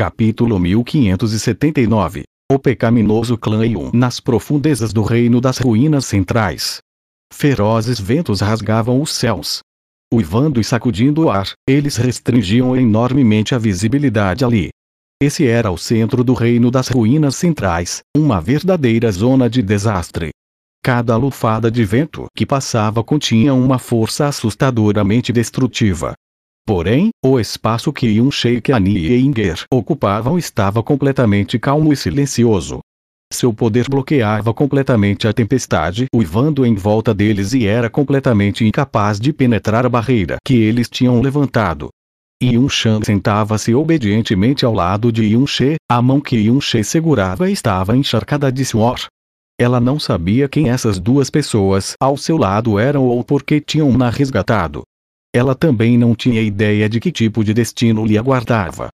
Capítulo 1579 O pecaminoso clã Iun nas profundezas do reino das ruínas centrais. Ferozes ventos rasgavam os céus. Uivando e sacudindo o ar, eles restringiam enormemente a visibilidade ali. Esse era o centro do reino das ruínas centrais, uma verdadeira zona de desastre. Cada lufada de vento que passava continha uma força assustadoramente destrutiva, Porém, o espaço que Yunshei Kani e Inger ocupavam estava completamente calmo e silencioso. Seu poder bloqueava completamente a tempestade uivando em volta deles e era completamente incapaz de penetrar a barreira que eles tinham levantado. Shan sentava-se obedientemente ao lado de Yunche, a mão que Yunche segurava estava encharcada de suor. Ela não sabia quem essas duas pessoas ao seu lado eram ou por que tinham na resgatado. Ela também não tinha ideia de que tipo de destino lhe aguardava.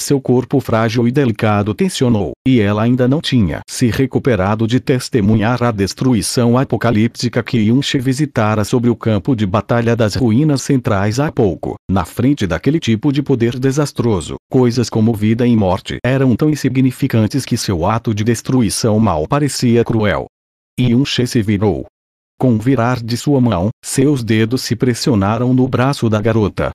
Seu corpo frágil e delicado tensionou, e ela ainda não tinha se recuperado de testemunhar a destruição apocalíptica que Yunche visitara sobre o campo de batalha das ruínas centrais há pouco. Na frente daquele tipo de poder desastroso, coisas como vida e morte eram tão insignificantes que seu ato de destruição mal parecia cruel. Yunche se virou, com o virar de sua mão, seus dedos se pressionaram no braço da garota.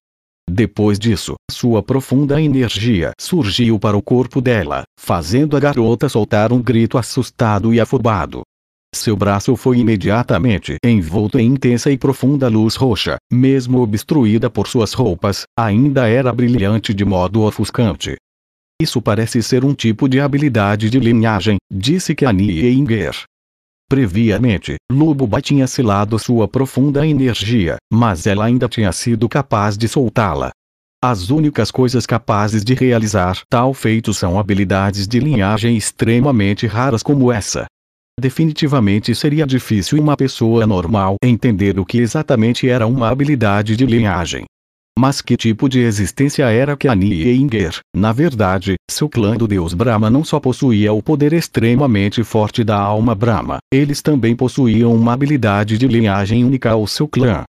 Depois disso, sua profunda energia surgiu para o corpo dela, fazendo a garota soltar um grito assustado e afobado. Seu braço foi imediatamente envolto em intensa e profunda luz roxa, mesmo obstruída por suas roupas, ainda era brilhante de modo ofuscante. Isso parece ser um tipo de habilidade de linhagem, disse Kani Inger. Previamente, Lububa tinha selado sua profunda energia, mas ela ainda tinha sido capaz de soltá-la. As únicas coisas capazes de realizar tal feito são habilidades de linhagem extremamente raras como essa. Definitivamente seria difícil uma pessoa normal entender o que exatamente era uma habilidade de linhagem. Mas que tipo de existência era que Aniengar? Na verdade, seu clã do deus Brahma não só possuía o poder extremamente forte da alma Brahma, eles também possuíam uma habilidade de linhagem única ao seu clã.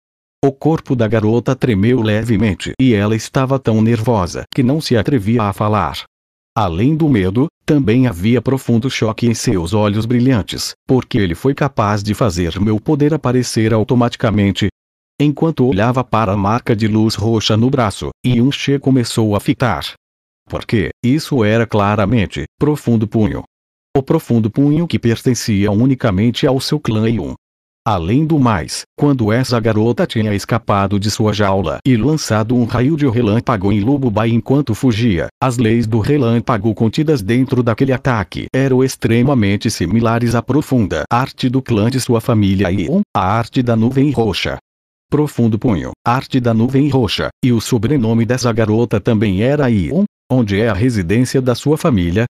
O corpo da garota tremeu levemente e ela estava tão nervosa que não se atrevia a falar. Além do medo, também havia profundo choque em seus olhos brilhantes, porque ele foi capaz de fazer meu poder aparecer automaticamente, enquanto olhava para a marca de luz roxa no braço, Che começou a fitar. Porque, isso era claramente, profundo punho. O profundo punho que pertencia unicamente ao seu clã Yun. Além do mais, quando essa garota tinha escapado de sua jaula e lançado um raio de relâmpago em Lububai enquanto fugia, as leis do relâmpago contidas dentro daquele ataque eram extremamente similares à profunda arte do clã de sua família Ion, a arte da nuvem roxa. Profundo Punho, Arte da Nuvem Roxa, e o sobrenome dessa garota também era Ion, onde é a residência da sua família.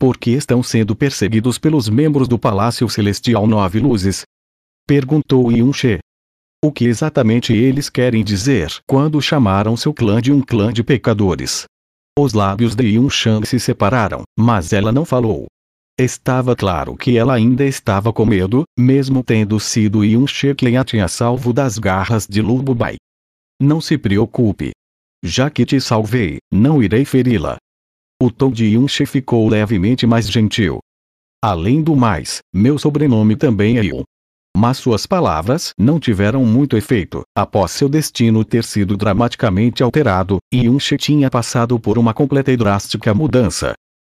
Porque estão sendo perseguidos pelos membros do Palácio Celestial Nove Luzes? Perguntou Yun She. O que exatamente eles querem dizer quando chamaram seu clã de um clã de pecadores? Os lábios de Yun Shan se separaram, mas ela não falou, Estava claro que ela ainda estava com medo, mesmo tendo sido e quem a tinha salvo das garras de Lububai. Não se preocupe. Já que te salvei, não irei feri-la. O tom de Yunche ficou levemente mais gentil. Além do mais, meu sobrenome também é Yun. Mas suas palavras não tiveram muito efeito, após seu destino ter sido dramaticamente alterado, Yunche tinha passado por uma completa e drástica mudança.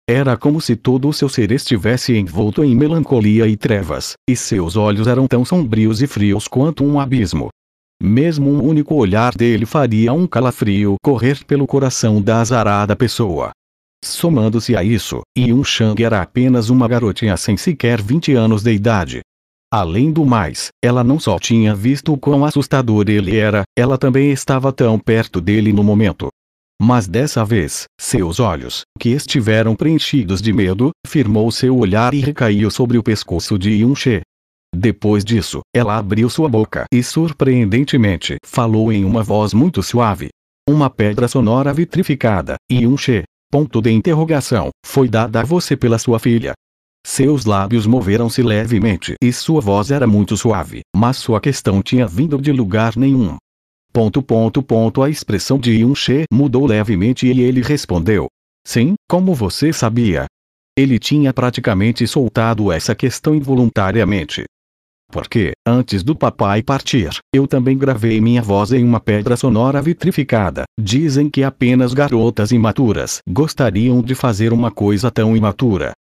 Era como se todo o seu ser estivesse envolto em melancolia e trevas, e seus olhos eram tão sombrios e frios quanto um abismo. Mesmo um único olhar dele faria um calafrio correr pelo coração da azarada pessoa. Somando-se a isso, Yun Shang era apenas uma garotinha sem sequer 20 anos de idade. Além do mais, ela não só tinha visto o quão assustador ele era, ela também estava tão perto dele no momento, mas dessa vez, seus olhos, que estiveram preenchidos de medo, firmou seu olhar e recaiu sobre o pescoço de Yunche. Depois disso, ela abriu sua boca e surpreendentemente falou em uma voz muito suave. Uma pedra sonora vitrificada, Yunche, ponto de interrogação, foi dada a você pela sua filha. Seus lábios moveram-se levemente e sua voz era muito suave, mas sua questão tinha vindo de lugar nenhum. Ponto ponto ponto a expressão de Yun-Che mudou levemente e ele respondeu. Sim, como você sabia. Ele tinha praticamente soltado essa questão involuntariamente. Porque, antes do papai partir, eu também gravei minha voz em uma pedra sonora vitrificada. Dizem que apenas garotas imaturas gostariam de fazer uma coisa tão imatura.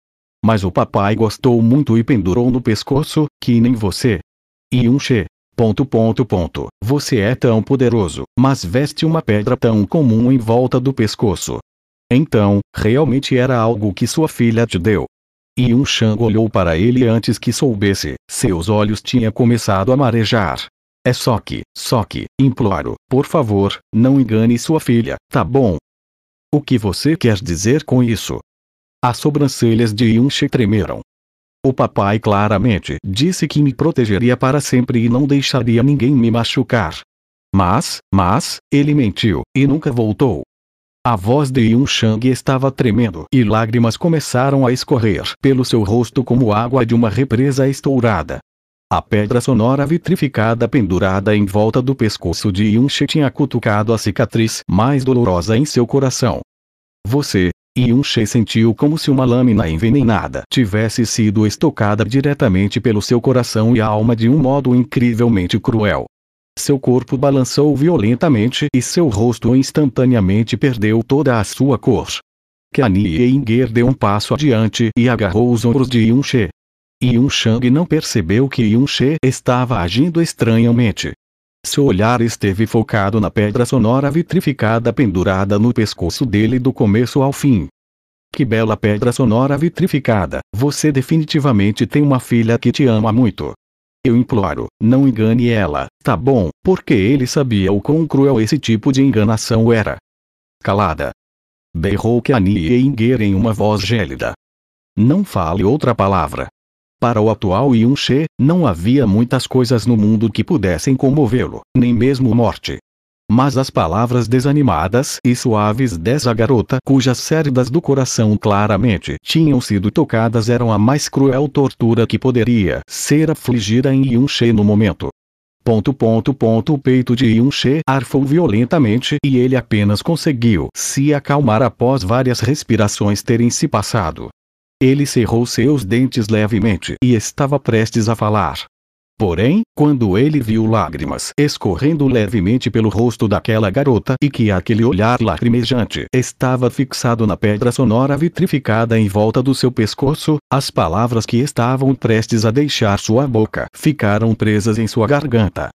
Mas o papai gostou muito e pendurou no pescoço, que nem você. E um che, Ponto, ponto, ponto. Você é tão poderoso, mas veste uma pedra tão comum em volta do pescoço. Então, realmente era algo que sua filha te deu. E um Shang olhou para ele antes que soubesse, seus olhos tinham começado a marejar. É só que, só que, imploro, por favor, não engane sua filha, tá bom? O que você quer dizer com isso? As sobrancelhas de Yunche tremeram, o papai claramente disse que me protegeria para sempre e não deixaria ninguém me machucar. Mas, mas, ele mentiu, e nunca voltou. A voz de Yun Shang estava tremendo e lágrimas começaram a escorrer pelo seu rosto como água de uma represa estourada. A pedra sonora vitrificada pendurada em volta do pescoço de Yun Shi tinha cutucado a cicatriz mais dolorosa em seu coração. Você, e sentiu como se uma lâmina envenenada tivesse sido estocada diretamente pelo seu coração e alma de um modo incrivelmente cruel. Seu corpo balançou violentamente e seu rosto instantaneamente perdeu toda a sua cor. Kanye Inger deu um passo adiante e agarrou os ombros de Yun She. Yun Shang não percebeu que Yun estava agindo estranhamente. Seu olhar esteve focado na pedra sonora vitrificada pendurada no pescoço dele do começo ao fim. Que bela pedra sonora vitrificada, você definitivamente tem uma filha que te ama muito. Eu imploro, não engane ela, tá bom, porque ele sabia o quão cruel esse tipo de enganação era. Calada. Berrou e Inger em uma voz gélida. Não fale outra palavra. Para o atual Yun não havia muitas coisas no mundo que pudessem comovê-lo, nem mesmo morte. Mas as palavras desanimadas e suaves dessa garota cujas séridas do coração claramente tinham sido tocadas eram a mais cruel tortura que poderia ser afligida em Yun no momento. Ponto, ponto, ponto, o peito de Yun arfou violentamente e ele apenas conseguiu se acalmar após várias respirações terem se passado. Ele cerrou seus dentes levemente e estava prestes a falar. Porém, quando ele viu lágrimas escorrendo levemente pelo rosto daquela garota e que aquele olhar lacrimejante estava fixado na pedra sonora vitrificada em volta do seu pescoço, as palavras que estavam prestes a deixar sua boca ficaram presas em sua garganta.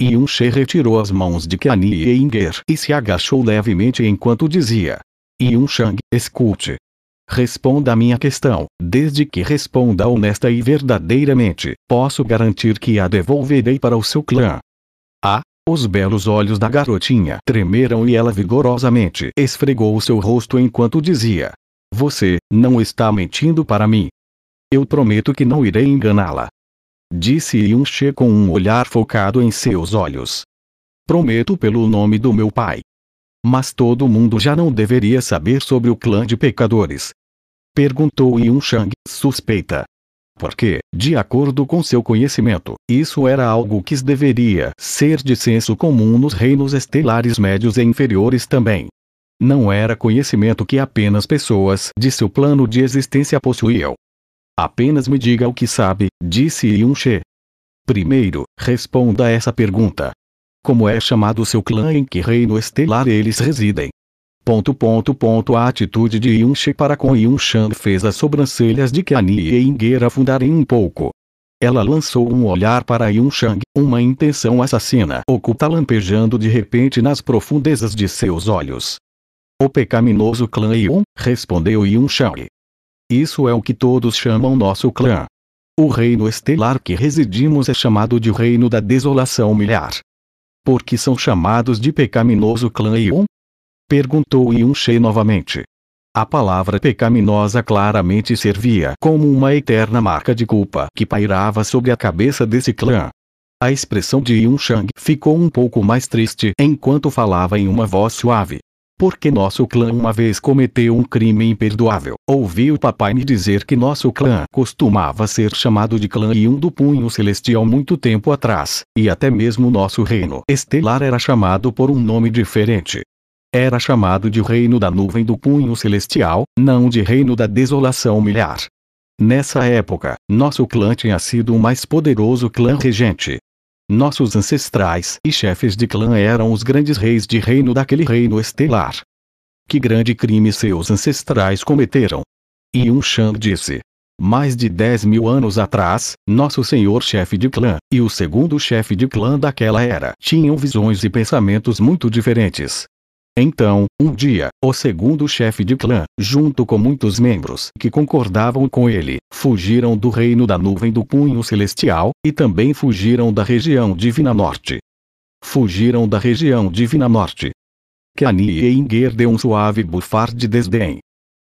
Yunche retirou as mãos de e Inger e se agachou levemente enquanto dizia: Yunchang, escute, Responda a minha questão. Desde que responda honesta e verdadeiramente, posso garantir que a devolverei para o seu clã. Ah, os belos olhos da garotinha tremeram e ela vigorosamente esfregou o seu rosto enquanto dizia: Você não está mentindo para mim. Eu prometo que não irei enganá-la. Disse Yunche com um olhar focado em seus olhos. Prometo pelo nome do meu pai. Mas todo mundo já não deveria saber sobre o clã de pecadores, Perguntou yun Shang, suspeita. Porque, de acordo com seu conhecimento, isso era algo que deveria ser de senso comum nos reinos estelares médios e inferiores também. Não era conhecimento que apenas pessoas de seu plano de existência possuíam. Apenas me diga o que sabe, disse Yun-Che. Primeiro, responda essa pergunta. Como é chamado seu clã e em que reino estelar eles residem? Ponto, ponto, ponto, a atitude de Yunxi para com Yunshan fez as sobrancelhas de Kani e Enguera afundarem um pouco. Ela lançou um olhar para Yunshang, uma intenção assassina oculta lampejando de repente nas profundezas de seus olhos. O pecaminoso clã Yun, respondeu Yunshang. Isso é o que todos chamam nosso clã. O reino estelar que residimos é chamado de Reino da Desolação Milhar. Por que são chamados de pecaminoso clã Yun? Perguntou Yunche novamente. A palavra pecaminosa claramente servia como uma eterna marca de culpa que pairava sobre a cabeça desse clã. A expressão de Yun Shang ficou um pouco mais triste enquanto falava em uma voz suave. Porque nosso clã uma vez cometeu um crime imperdoável. Ouvi o papai me dizer que nosso clã costumava ser chamado de clã Yun do Punho Celestial muito tempo atrás, e até mesmo nosso reino estelar era chamado por um nome diferente. Era chamado de Reino da Nuvem do Punho Celestial, não de Reino da Desolação Milhar. Nessa época, nosso clã tinha sido o mais poderoso clã regente. Nossos ancestrais e chefes de clã eram os grandes reis de reino daquele reino estelar. Que grande crime seus ancestrais cometeram! E um Chan disse. Mais de 10 mil anos atrás, nosso senhor chefe de clã e o segundo chefe de clã daquela era tinham visões e pensamentos muito diferentes. Então, um dia, o segundo chefe de clã, junto com muitos membros que concordavam com ele, fugiram do reino da nuvem do punho celestial, e também fugiram da região divina norte. Fugiram da região divina norte. Kani e Inger deu um suave bufar de desdém.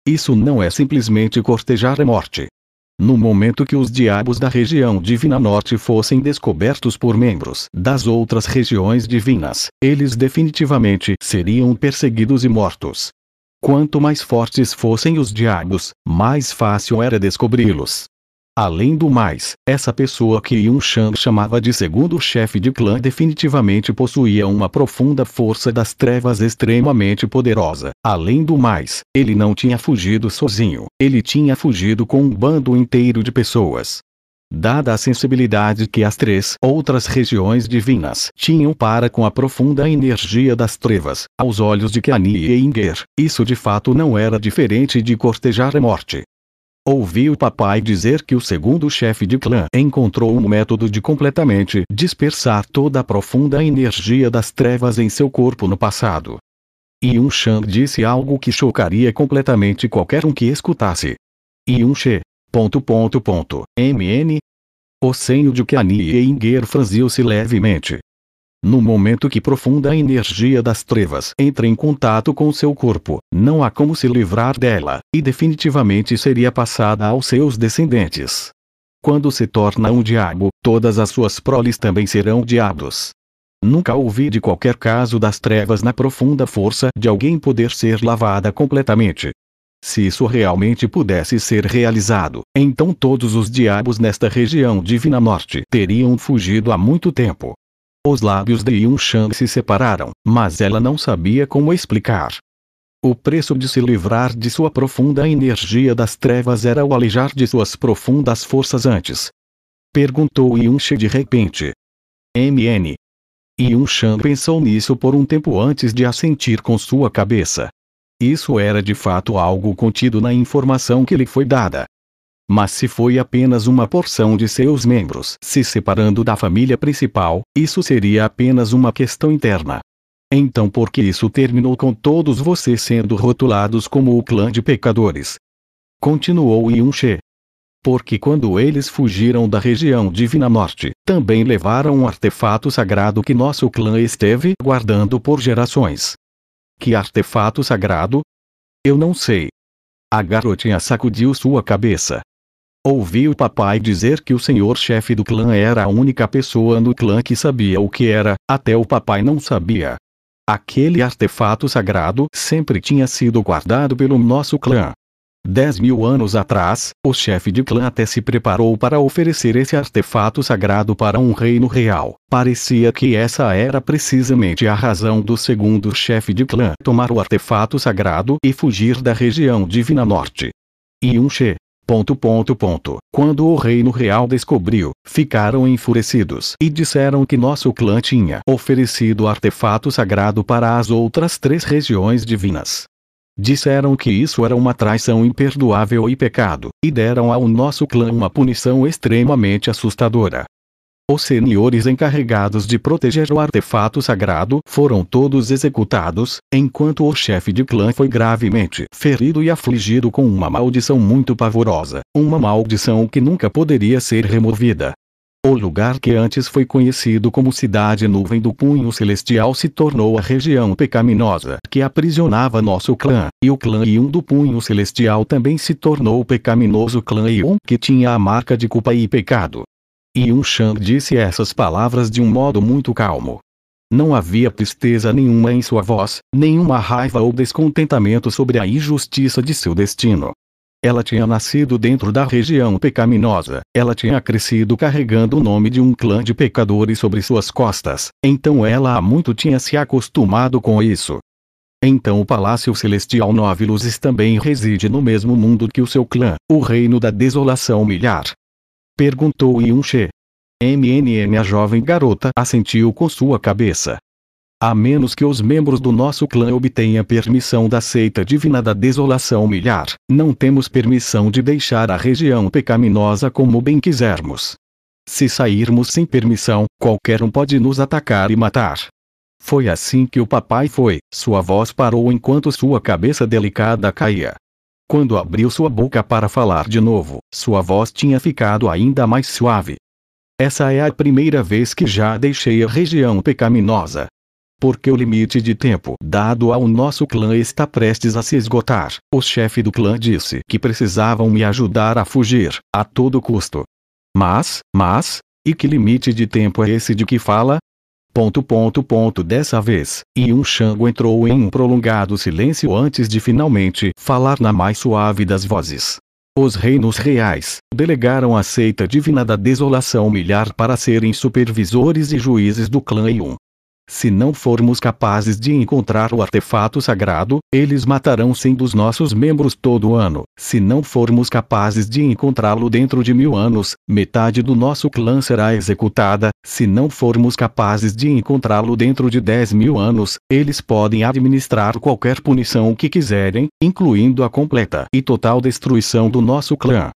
Isso não é simplesmente cortejar a morte. No momento que os diabos da região divina norte fossem descobertos por membros das outras regiões divinas, eles definitivamente seriam perseguidos e mortos. Quanto mais fortes fossem os diabos, mais fácil era descobri-los. Além do mais, essa pessoa que Yun Shang chamava de segundo chefe de clã definitivamente possuía uma profunda força das trevas extremamente poderosa. Além do mais, ele não tinha fugido sozinho, ele tinha fugido com um bando inteiro de pessoas. Dada a sensibilidade que as três outras regiões divinas tinham para com a profunda energia das trevas, aos olhos de Kani e Inger, isso de fato não era diferente de cortejar a morte. Ouvi o papai dizer que o segundo chefe de clã encontrou um método de completamente dispersar toda a profunda energia das trevas em seu corpo no passado. Yun Shan disse algo que chocaria completamente qualquer um que escutasse. Yun She. Ponto ponto ponto. MN. O senho de Kanye e Inger franziu-se levemente. No momento que profunda energia das trevas entra em contato com seu corpo, não há como se livrar dela, e definitivamente seria passada aos seus descendentes. Quando se torna um diabo, todas as suas proles também serão diabos. Nunca ouvi de qualquer caso das trevas na profunda força de alguém poder ser lavada completamente. Se isso realmente pudesse ser realizado, então todos os diabos nesta região divina norte teriam fugido há muito tempo. Os lábios de Yunshan se separaram, mas ela não sabia como explicar. O preço de se livrar de sua profunda energia das trevas era o alijar de suas profundas forças antes. Perguntou Yunxi de repente. MN. Yunshan pensou nisso por um tempo antes de assentir com sua cabeça. Isso era de fato algo contido na informação que lhe foi dada. Mas se foi apenas uma porção de seus membros se separando da família principal, isso seria apenas uma questão interna. Então por que isso terminou com todos vocês sendo rotulados como o clã de pecadores? Continuou Yunche. Porque quando eles fugiram da região Divina Norte, também levaram um artefato sagrado que nosso clã esteve guardando por gerações. Que artefato sagrado? Eu não sei. A garotinha sacudiu sua cabeça. Ouvi o papai dizer que o senhor chefe do clã era a única pessoa no clã que sabia o que era, até o papai não sabia. Aquele artefato sagrado sempre tinha sido guardado pelo nosso clã. Dez mil anos atrás, o chefe de clã até se preparou para oferecer esse artefato sagrado para um reino real. Parecia que essa era precisamente a razão do segundo chefe de clã tomar o artefato sagrado e fugir da região Divina Norte. Yunche, Ponto, ponto, ponto. Quando o reino real descobriu, ficaram enfurecidos e disseram que nosso clã tinha oferecido artefato sagrado para as outras três regiões divinas. Disseram que isso era uma traição imperdoável e pecado, e deram ao nosso clã uma punição extremamente assustadora. Os senhores encarregados de proteger o artefato sagrado foram todos executados, enquanto o chefe de clã foi gravemente ferido e afligido com uma maldição muito pavorosa, uma maldição que nunca poderia ser removida. O lugar que antes foi conhecido como Cidade Nuvem do Punho Celestial se tornou a região pecaminosa que aprisionava nosso clã, e o clã Ion do Punho Celestial também se tornou o pecaminoso clã Ion que tinha a marca de culpa e pecado. E um Shang disse essas palavras de um modo muito calmo. Não havia tristeza nenhuma em sua voz, nenhuma raiva ou descontentamento sobre a injustiça de seu destino. Ela tinha nascido dentro da região pecaminosa, ela tinha crescido carregando o nome de um clã de pecadores sobre suas costas, então ela há muito tinha se acostumado com isso. Então o Palácio Celestial Nove Luzes também reside no mesmo mundo que o seu clã, o Reino da Desolação Milhar. Perguntou Yun-Che. MNN A jovem garota assentiu com sua cabeça. A menos que os membros do nosso clã obtenham permissão da seita divina da desolação milhar, não temos permissão de deixar a região pecaminosa como bem quisermos. Se sairmos sem permissão, qualquer um pode nos atacar e matar. Foi assim que o papai foi, sua voz parou enquanto sua cabeça delicada caía. Quando abriu sua boca para falar de novo, sua voz tinha ficado ainda mais suave. Essa é a primeira vez que já deixei a região pecaminosa. Porque o limite de tempo dado ao nosso clã está prestes a se esgotar. O chefe do clã disse que precisavam me ajudar a fugir, a todo custo. Mas, mas, e que limite de tempo é esse de que fala? Ponto ponto ponto dessa vez, e um Xango entrou em um prolongado silêncio antes de finalmente falar na mais suave das vozes. Os reinos reais delegaram a seita divina da desolação milhar para serem supervisores e juízes do clã Yun. Se não formos capazes de encontrar o artefato sagrado, eles matarão cem dos nossos membros todo ano. Se não formos capazes de encontrá-lo dentro de mil anos, metade do nosso clã será executada. Se não formos capazes de encontrá-lo dentro de dez mil anos, eles podem administrar qualquer punição que quiserem, incluindo a completa e total destruição do nosso clã.